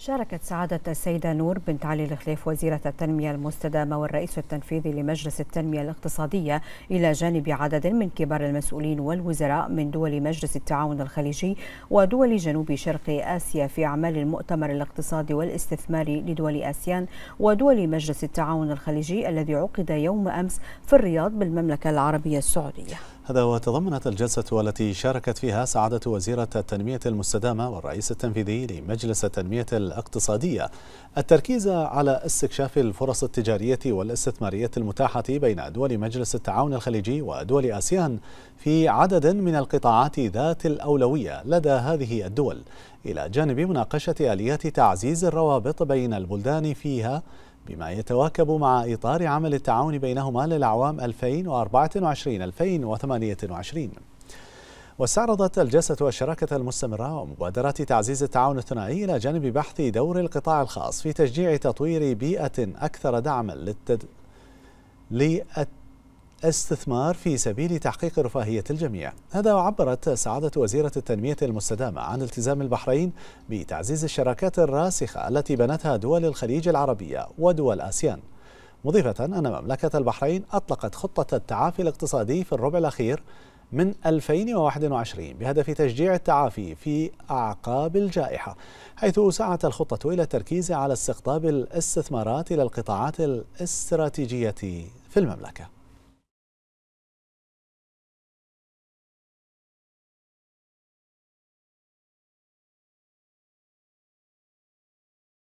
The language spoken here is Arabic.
شاركت سعادة السيدة نور بنت علي الخليف وزيرة التنمية المستدامة والرئيس التنفيذي لمجلس التنمية الاقتصادية إلى جانب عدد من كبار المسؤولين والوزراء من دول مجلس التعاون الخليجي ودول جنوب شرق آسيا في أعمال المؤتمر الاقتصادي والاستثماري لدول آسيان ودول مجلس التعاون الخليجي الذي عقد يوم أمس في الرياض بالمملكة العربية السعودية هذا وتضمنت الجلسة التي شاركت فيها سعادة وزيرة التنمية المستدامة والرئيس التنفيذي لمجلس التنمية الاقتصادية التركيز على استكشاف الفرص التجارية والاستثمارية المتاحة بين دول مجلس التعاون الخليجي ودول آسيان في عدد من القطاعات ذات الأولوية لدى هذه الدول إلى جانب مناقشة آليات تعزيز الروابط بين البلدان فيها بما يتواكب مع إطار عمل التعاون بينهما للأعوام 2024-2028 واستعرضت الجلسة الشراكة المستمرة ومبادرات تعزيز التعاون الثنائي إلى جانب بحث دور القطاع الخاص في تشجيع تطوير بيئة أكثر دعما للتد... للت... استثمار في سبيل تحقيق رفاهية الجميع هذا عبرت سعادة وزيرة التنمية المستدامة عن التزام البحرين بتعزيز الشراكات الراسخة التي بنتها دول الخليج العربية ودول آسيان مضيفة أن مملكة البحرين أطلقت خطة التعافي الاقتصادي في الربع الأخير من 2021 بهدف تشجيع التعافي في أعقاب الجائحة حيث سعت الخطة إلى التركيز على استقطاب الاستثمارات إلى القطاعات الاستراتيجية في المملكه